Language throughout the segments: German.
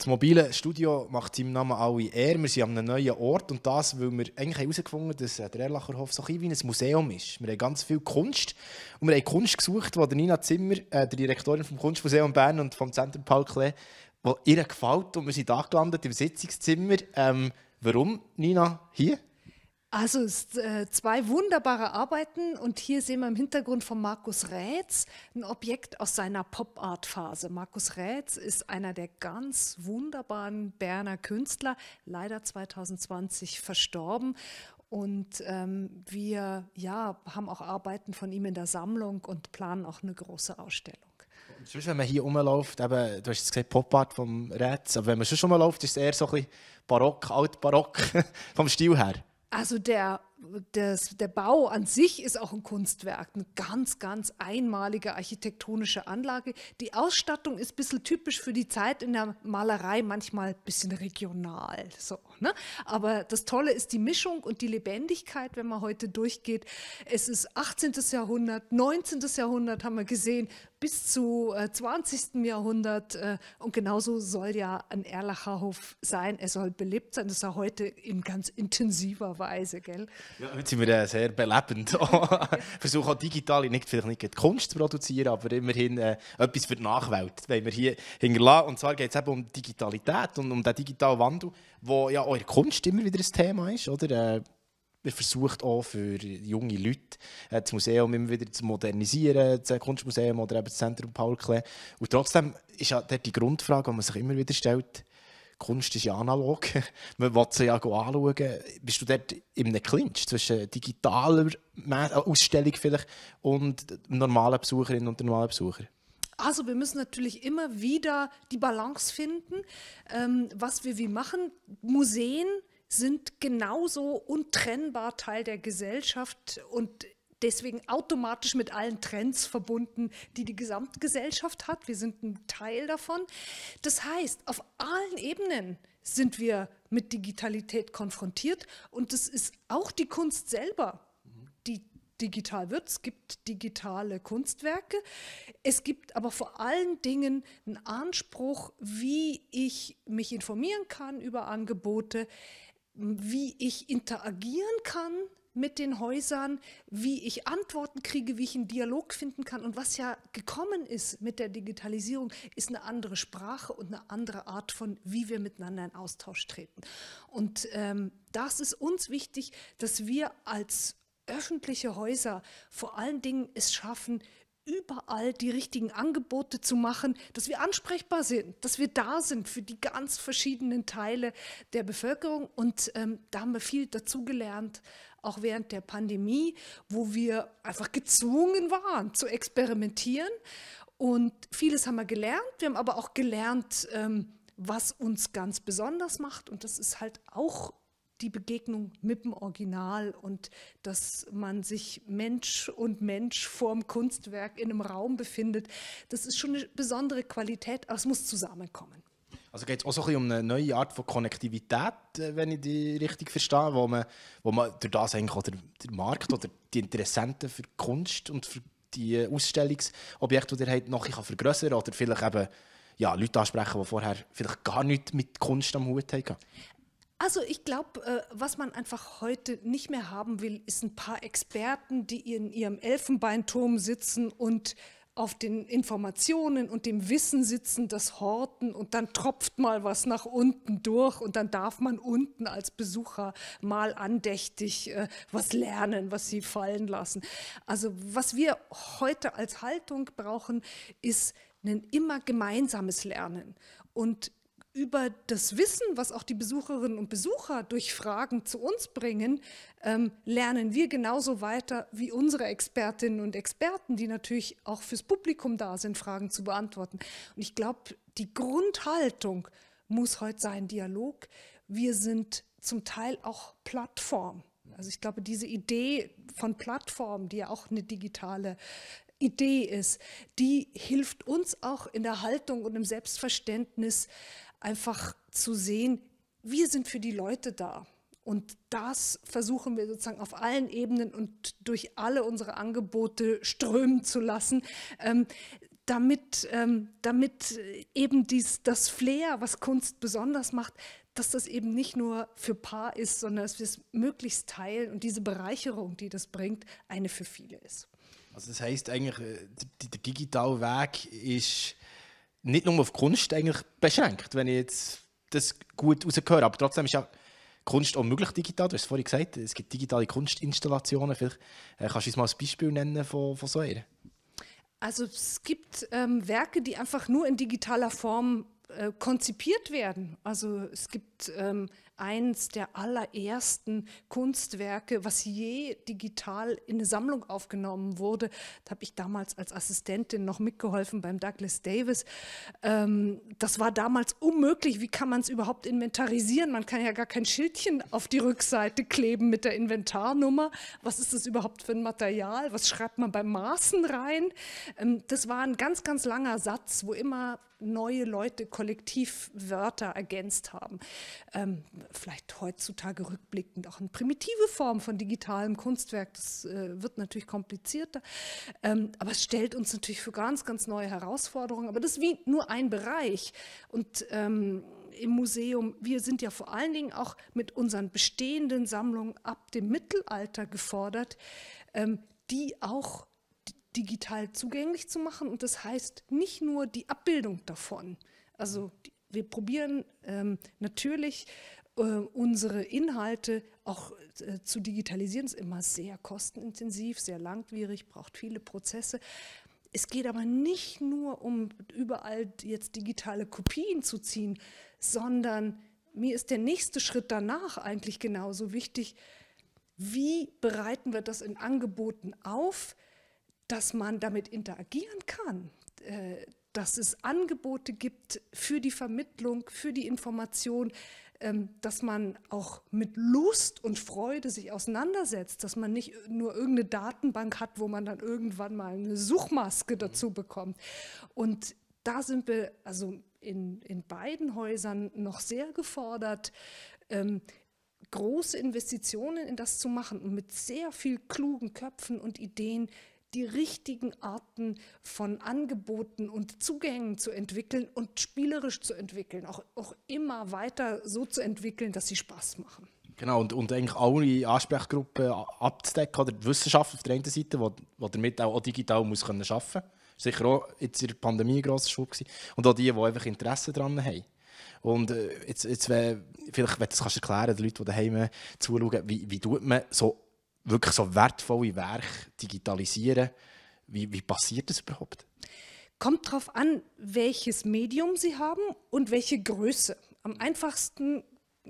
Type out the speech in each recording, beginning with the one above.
Das mobile Studio macht seinem Namen alle eher. Wir sind an einem neuen Ort und das, weil wir eigentlich herausgefunden haben, dass äh, der Erlacherhof so ein wie ein Museum ist. Wir haben ganz viel Kunst und wir haben Kunst gesucht, die Nina Zimmer, äh, die Direktorin vom Kunstmuseum Bern und vom Zentrum Paul Klee, die ihr gefällt und wir sind gelandet im Sitzungszimmer. Ähm, warum, Nina, hier? Also es äh, zwei wunderbare Arbeiten und hier sehen wir im Hintergrund von Markus Rätz ein Objekt aus seiner Pop-Art-Phase. Markus Rätz ist einer der ganz wunderbaren Berner Künstler, leider 2020 verstorben. Und ähm, wir ja, haben auch Arbeiten von ihm in der Sammlung und planen auch eine große Ausstellung. sonst, wenn man hier rumläuft, eben, du hast jetzt gesehen, Pop-Art vom Rätz, aber wenn man schon rumläuft, ist es eher so ein bisschen barock, altbarock vom Stil her. Also der das, der Bau an sich ist auch ein Kunstwerk, eine ganz, ganz einmalige architektonische Anlage. Die Ausstattung ist ein bisschen typisch für die Zeit in der Malerei, manchmal ein bisschen regional. So, ne? Aber das Tolle ist die Mischung und die Lebendigkeit, wenn man heute durchgeht. Es ist 18. Jahrhundert, 19. Jahrhundert haben wir gesehen, bis zu äh, 20. Jahrhundert. Äh, und genauso soll ja ein Erlacherhof sein. Er soll belebt sein. Das ist ja heute in ganz intensiver Weise, gell? Ja, heute sind wir äh, sehr belebend. Versuchen auch digitale, nicht, vielleicht nicht Kunst zu produzieren, aber immerhin äh, etwas für die Nachwelt, wollen wir hier hinterlassen. Und zwar geht es eben um Digitalität und um den digitalen Wandel, wo ja auch in Kunst immer wieder ein Thema ist, oder? Äh, wir versucht auch für junge Leute äh, das Museum immer wieder zu modernisieren, das äh, Kunstmuseum oder eben das Zentrum Paul Klee. Und trotzdem ist ja dort die Grundfrage, die man sich immer wieder stellt, Kunst ist ja analog. Man will sie ja anschauen. Bist du dort in einem Clinch zwischen digitaler äh, Ausstellung vielleicht und normalen Besucherinnen und normalen Besuchern? Also wir müssen natürlich immer wieder die Balance finden, ähm, was wir wie machen. Museen sind genauso untrennbar Teil der Gesellschaft und deswegen automatisch mit allen Trends verbunden, die die Gesamtgesellschaft hat. Wir sind ein Teil davon. Das heißt, auf allen Ebenen sind wir mit Digitalität konfrontiert und es ist auch die Kunst selber, die digital wird. Es gibt digitale Kunstwerke. Es gibt aber vor allen Dingen einen Anspruch, wie ich mich informieren kann über Angebote, wie ich interagieren kann mit den Häusern, wie ich Antworten kriege, wie ich einen Dialog finden kann. Und was ja gekommen ist mit der Digitalisierung, ist eine andere Sprache und eine andere Art von, wie wir miteinander in Austausch treten. Und ähm, das ist uns wichtig, dass wir als öffentliche Häuser vor allen Dingen es schaffen, überall die richtigen Angebote zu machen, dass wir ansprechbar sind, dass wir da sind für die ganz verschiedenen Teile der Bevölkerung. Und ähm, da haben wir viel dazugelernt auch während der Pandemie, wo wir einfach gezwungen waren zu experimentieren. Und vieles haben wir gelernt. Wir haben aber auch gelernt, ähm, was uns ganz besonders macht. Und das ist halt auch die Begegnung mit dem Original und dass man sich Mensch und Mensch vorm Kunstwerk in einem Raum befindet, das ist schon eine besondere Qualität, aber es muss zusammenkommen. Also geht es auch so ein bisschen um eine neue Art von Konnektivität, äh, wenn ich die richtig verstehe, wo man, wo man durch das eigentlich auch der, der Markt oder die Interessenten für Kunst und für die Ausstellungsobjekte, die ihr habt, noch vergrößern kann oder vielleicht eben ja, Leute ansprechen, die vorher vielleicht gar nicht mit Kunst am Hut hatten? Also ich glaube, äh, was man einfach heute nicht mehr haben will, ist ein paar Experten, die in ihrem Elfenbeinturm sitzen und auf den Informationen und dem Wissen sitzen, das Horten und dann tropft mal was nach unten durch und dann darf man unten als Besucher mal andächtig äh, was lernen, was sie fallen lassen. Also was wir heute als Haltung brauchen, ist ein immer gemeinsames Lernen und über das Wissen, was auch die Besucherinnen und Besucher durch Fragen zu uns bringen, ähm, lernen wir genauso weiter wie unsere Expertinnen und Experten, die natürlich auch fürs Publikum da sind, Fragen zu beantworten. Und ich glaube, die Grundhaltung muss heute sein Dialog. Wir sind zum Teil auch Plattform. Also ich glaube, diese Idee von Plattform, die ja auch eine digitale Idee ist, die hilft uns auch in der Haltung und im Selbstverständnis, einfach zu sehen, wir sind für die Leute da. Und das versuchen wir sozusagen auf allen Ebenen und durch alle unsere Angebote strömen zu lassen, ähm, damit, ähm, damit eben dies, das Flair, was Kunst besonders macht, dass das eben nicht nur für Paar ist, sondern dass wir es möglichst teilen und diese Bereicherung, die das bringt, eine für viele ist. Also das heißt eigentlich, äh, der, der digitale Weg ist nicht nur auf Kunst eigentlich beschränkt, wenn ich jetzt das gut rausgehöre. Aber trotzdem ist ja Kunst auch möglich digital. Du hast es vorhin gesagt, es gibt digitale Kunstinstallationen. Vielleicht äh, kannst du uns mal ein Beispiel nennen von, von so einer. Also es gibt ähm, Werke, die einfach nur in digitaler Form äh, konzipiert werden. Also es gibt ähm, eins der allerersten Kunstwerke, was je digital in eine Sammlung aufgenommen wurde. Da habe ich damals als Assistentin noch mitgeholfen beim Douglas Davis. Ähm, das war damals unmöglich. Wie kann man es überhaupt inventarisieren? Man kann ja gar kein Schildchen auf die Rückseite kleben mit der Inventarnummer. Was ist das überhaupt für ein Material? Was schreibt man bei Maßen rein? Ähm, das war ein ganz, ganz langer Satz, wo immer neue Leute Kollektivwörter ergänzt haben. Ähm, vielleicht heutzutage rückblickend auch eine primitive Form von digitalem Kunstwerk. Das äh, wird natürlich komplizierter. Ähm, aber es stellt uns natürlich für ganz, ganz neue Herausforderungen. Aber das ist wie nur ein Bereich. Und ähm, im Museum, wir sind ja vor allen Dingen auch mit unseren bestehenden Sammlungen ab dem Mittelalter gefordert, ähm, die auch digital zugänglich zu machen. Und das heißt nicht nur die Abbildung davon. Also wir probieren ähm, natürlich äh, unsere Inhalte auch äh, zu digitalisieren. Das ist immer sehr kostenintensiv, sehr langwierig, braucht viele Prozesse. Es geht aber nicht nur um überall jetzt digitale Kopien zu ziehen, sondern mir ist der nächste Schritt danach eigentlich genauso wichtig. Wie bereiten wir das in Angeboten auf? dass man damit interagieren kann, äh, dass es Angebote gibt für die Vermittlung, für die Information, ähm, dass man auch mit Lust und Freude sich auseinandersetzt, dass man nicht nur irgendeine Datenbank hat, wo man dann irgendwann mal eine Suchmaske mhm. dazu bekommt. Und da sind wir also in, in beiden Häusern noch sehr gefordert, ähm, große Investitionen in das zu machen und mit sehr viel klugen Köpfen und Ideen die richtigen Arten von Angeboten und Zugängen zu entwickeln und spielerisch zu entwickeln, auch, auch immer weiter so zu entwickeln, dass sie Spaß machen. Genau, und, und eigentlich alle Ansprechgruppen abzudecken, oder die Wissenschaft auf der einen Seite, die, damit auch, auch digital muss können arbeiten muss. Sicher auch jetzt in der Pandemie ein grosser Schub gewesen. Und auch die, die einfach Interesse daran haben. Und äh, jetzt, jetzt vielleicht wenn das kannst du erklären, den Leuten, die daheim zuschauen, wie, wie tut man so wirklich so wertvolle Werke digitalisieren. Wie, wie passiert das überhaupt? Kommt darauf an, welches Medium Sie haben und welche Größe. Am einfachsten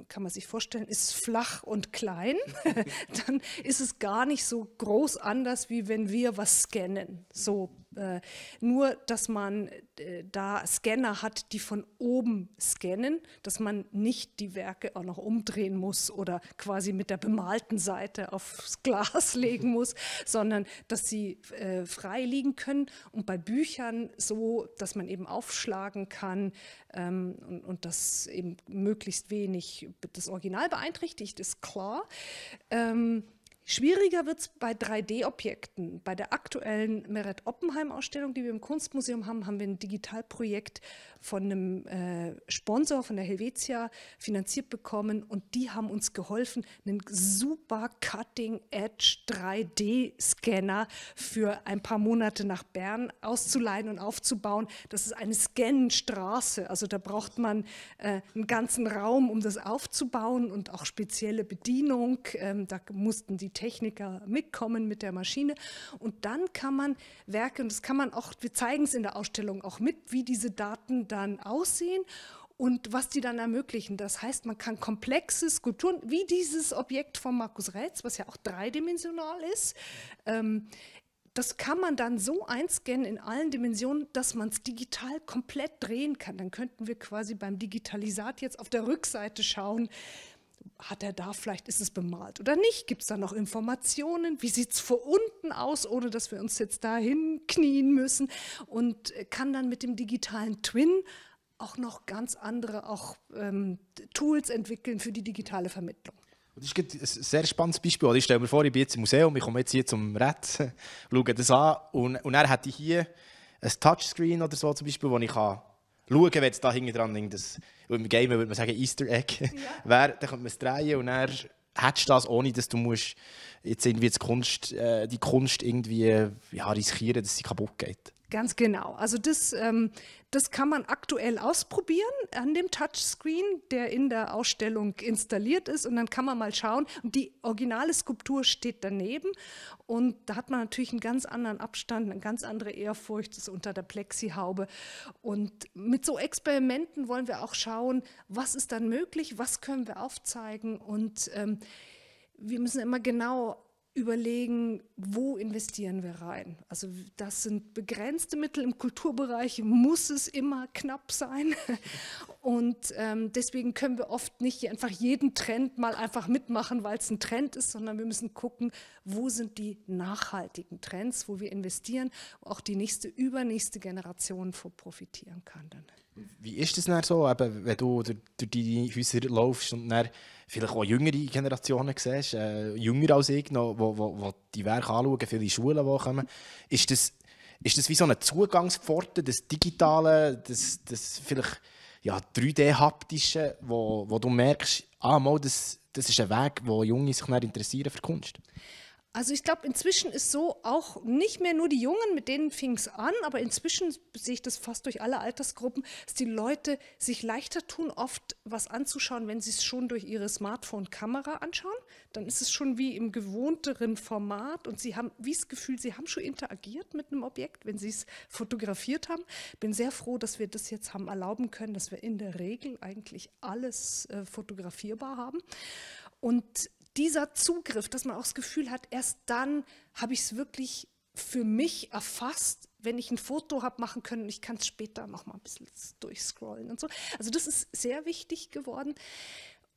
kann man sich vorstellen, ist flach und klein, dann ist es gar nicht so groß anders, wie wenn wir was scannen. So äh, nur, dass man äh, da Scanner hat, die von oben scannen, dass man nicht die Werke auch noch umdrehen muss oder quasi mit der bemalten Seite aufs Glas legen muss, sondern dass sie äh, frei liegen können und bei Büchern so, dass man eben aufschlagen kann ähm, und, und das eben möglichst wenig das Original beeinträchtigt, ist klar. Ähm, Schwieriger wird es bei 3D-Objekten. Bei der aktuellen Meret Oppenheim-Ausstellung, die wir im Kunstmuseum haben, haben wir ein Digitalprojekt von einem äh, Sponsor von der Helvetia finanziert bekommen und die haben uns geholfen, einen super Cutting-Edge 3D-Scanner für ein paar Monate nach Bern auszuleihen und aufzubauen. Das ist eine Scan-Straße, also da braucht man äh, einen ganzen Raum, um das aufzubauen und auch spezielle Bedienung. Ähm, da mussten die Techniker mitkommen mit der Maschine. Und dann kann man Werke, und das kann man auch, wir zeigen es in der Ausstellung auch mit, wie diese Daten dann aussehen und was die dann ermöglichen. Das heißt, man kann komplexe Skulpturen, wie dieses Objekt von Markus Reitz, was ja auch dreidimensional ist, ähm, das kann man dann so einscannen in allen Dimensionen, dass man es digital komplett drehen kann. Dann könnten wir quasi beim Digitalisat jetzt auf der Rückseite schauen, hat er da vielleicht, ist es bemalt oder nicht? Gibt es da noch Informationen? Wie sieht es vor unten aus, ohne dass wir uns jetzt dahin knien müssen? Und äh, kann dann mit dem digitalen Twin auch noch ganz andere auch, ähm, Tools entwickeln für die digitale Vermittlung. Das ist ein sehr spannendes Beispiel. Also ich stelle mir vor, ich bin jetzt im Museum, ich komme jetzt hier zum Rät, schaue das an und, und dann hätte hier ein Touchscreen oder so zum Beispiel, wo ich kann schauen, wenn es da hinten dran das im Game würde man sagen Easter Egg ja. wäre, dann könnte man es drehen und er hättest du das, ohne dass du musst jetzt irgendwie die Kunst, äh, die Kunst irgendwie ja, riskieren, dass sie kaputt geht. Ganz genau. Also das, ähm, das kann man aktuell ausprobieren an dem Touchscreen, der in der Ausstellung installiert ist. Und dann kann man mal schauen. die originale Skulptur steht daneben. Und da hat man natürlich einen ganz anderen Abstand, eine ganz andere Ehrfurcht, ist unter der Plexihaube. Und mit so Experimenten wollen wir auch schauen, was ist dann möglich, was können wir aufzeigen. Und ähm, wir müssen immer genau überlegen, wo investieren wir rein. Also das sind begrenzte Mittel im Kulturbereich, muss es immer knapp sein. Und ähm, deswegen können wir oft nicht einfach jeden Trend mal einfach mitmachen, weil es ein Trend ist, sondern wir müssen gucken, wo sind die nachhaltigen Trends, wo wir investieren, wo auch die nächste, übernächste Generation von profitieren kann dann. Wie ist das dann so, eben, wenn du durch, durch die Häuser läufst und dann vielleicht auch jüngere Generationen siehst, äh, jünger als ich, noch, wo, wo, wo die Werke anschauen, viele Schulen, die kommen, ist das, ist das wie so eine Zugangspforte, das Digitale, das, das vielleicht ja, 3D-Haptische, wo, wo du merkst, ah, mal, das, das ist ein Weg, wo Junge sich interessieren für Kunst? Also ich glaube, inzwischen ist so auch nicht mehr nur die Jungen, mit denen fing es an, aber inzwischen sehe ich das fast durch alle Altersgruppen, dass die Leute sich leichter tun, oft was anzuschauen, wenn sie es schon durch ihre Smartphone-Kamera anschauen. Dann ist es schon wie im gewohnteren Format und sie haben wie das Gefühl, sie haben schon interagiert mit einem Objekt, wenn sie es fotografiert haben. Bin sehr froh, dass wir das jetzt haben erlauben können, dass wir in der Regel eigentlich alles äh, fotografierbar haben. Und dieser Zugriff, dass man auch das Gefühl hat, erst dann habe ich es wirklich für mich erfasst, wenn ich ein Foto habe machen können, und ich kann es später nochmal ein bisschen durchscrollen und so. Also das ist sehr wichtig geworden.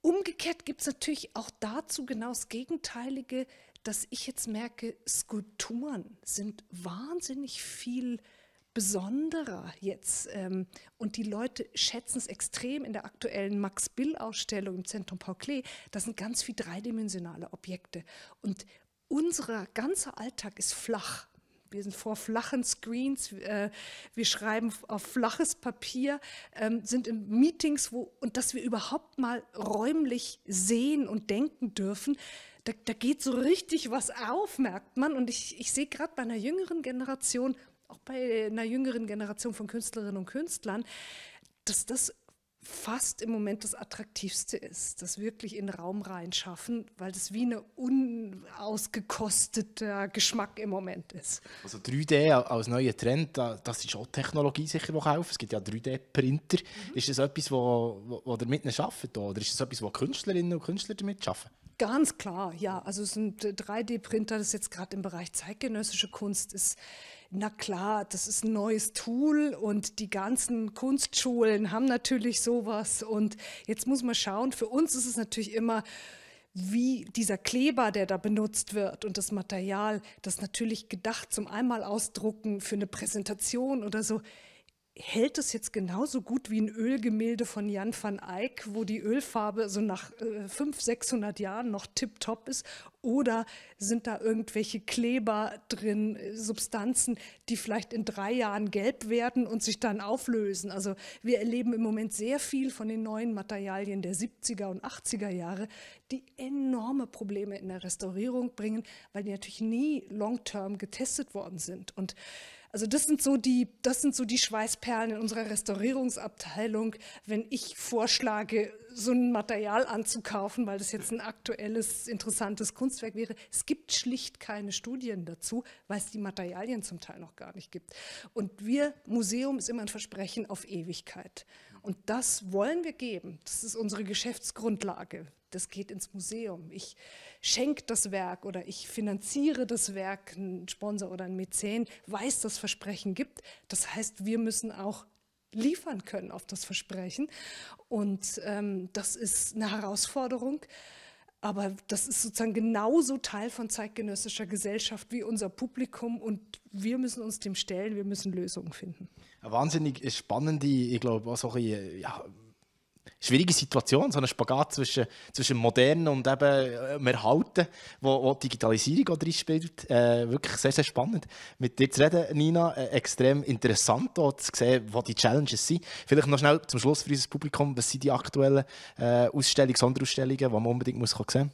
Umgekehrt gibt es natürlich auch dazu genau das Gegenteilige, dass ich jetzt merke, Skulpturen sind wahnsinnig viel besonderer jetzt. Ähm, und die Leute schätzen es extrem in der aktuellen Max-Bill-Ausstellung im Zentrum Paul Klee. Das sind ganz viel dreidimensionale Objekte. Und unser ganzer Alltag ist flach. Wir sind vor flachen Screens, äh, wir schreiben auf flaches Papier, ähm, sind in Meetings, wo, und dass wir überhaupt mal räumlich sehen und denken dürfen, da, da geht so richtig was auf, merkt man. Und ich, ich sehe gerade bei einer jüngeren Generation, auch bei einer jüngeren Generation von Künstlerinnen und Künstlern, dass das fast im Moment das Attraktivste ist, das wirklich in den Raum reinschaffen, weil das wie ein unausgekosteter Geschmack im Moment ist. Also 3D als neuer Trend, das ist auch Technologie sicher, die kaufen. Es gibt ja 3D-Printer. Mhm. Ist das etwas, wo, wo, wo ihr mit arbeitet oder ist das etwas, wo Künstlerinnen und Künstler damit arbeiten? Ganz klar, ja. Also es sind 3D-Printer, äh, das jetzt gerade im Bereich zeitgenössische Kunst ist, na klar, das ist ein neues Tool und die ganzen Kunstschulen haben natürlich sowas. Und jetzt muss man schauen, für uns ist es natürlich immer, wie dieser Kleber, der da benutzt wird und das Material, das natürlich gedacht zum einmal ausdrucken für eine Präsentation oder so, hält es jetzt genauso gut wie ein Ölgemälde von Jan van Eyck, wo die Ölfarbe so nach äh, 500, 600 Jahren noch tiptop ist? Oder sind da irgendwelche Kleber drin, äh, Substanzen, die vielleicht in drei Jahren gelb werden und sich dann auflösen? Also wir erleben im Moment sehr viel von den neuen Materialien der 70er und 80er Jahre, die enorme Probleme in der Restaurierung bringen, weil die natürlich nie long-term getestet worden sind. Und also das sind so die, das sind so die Schweißperlen in unserer Restaurierungsabteilung, wenn ich vorschlage, so ein Material anzukaufen, weil das jetzt ein aktuelles, interessantes Kunstwerk wäre. Es gibt schlicht keine Studien dazu, weil es die Materialien zum Teil noch gar nicht gibt. Und wir, Museum ist immer ein Versprechen auf Ewigkeit. Und das wollen wir geben. Das ist unsere Geschäftsgrundlage das geht ins Museum. Ich schenke das Werk oder ich finanziere das Werk, ein Sponsor oder ein Mäzen weiß, dass Versprechen gibt. Das heißt, wir müssen auch liefern können auf das Versprechen. Und ähm, das ist eine Herausforderung. Aber das ist sozusagen genauso Teil von zeitgenössischer Gesellschaft wie unser Publikum und wir müssen uns dem stellen, wir müssen Lösungen finden. Eine wahnsinnig äh, spannende, ich glaube, was auch hier, ja, schwierige Situation, so einen Spagat zwischen, zwischen modernen und eben äh, mehr Halten, wo, wo die Digitalisierung auch drin spielt. Äh, wirklich sehr, sehr spannend. Mit dir zu reden, Nina, äh, extrem interessant auch zu sehen, wo die Challenges sind. Vielleicht noch schnell zum Schluss für unser Publikum, was sind die aktuellen äh, Ausstellungen, Sonderausstellungen, die man unbedingt muss sehen muss?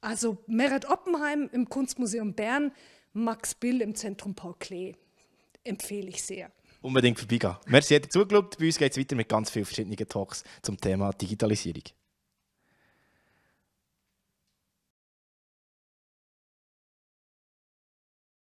Also Merit Oppenheim im Kunstmuseum Bern, Max Bill im Zentrum Paul Klee empfehle ich sehr unbedingt vorbeigehen. Merci, ihr zugeschaut. Bei uns geht es weiter mit ganz vielen verschiedenen Talks zum Thema Digitalisierung.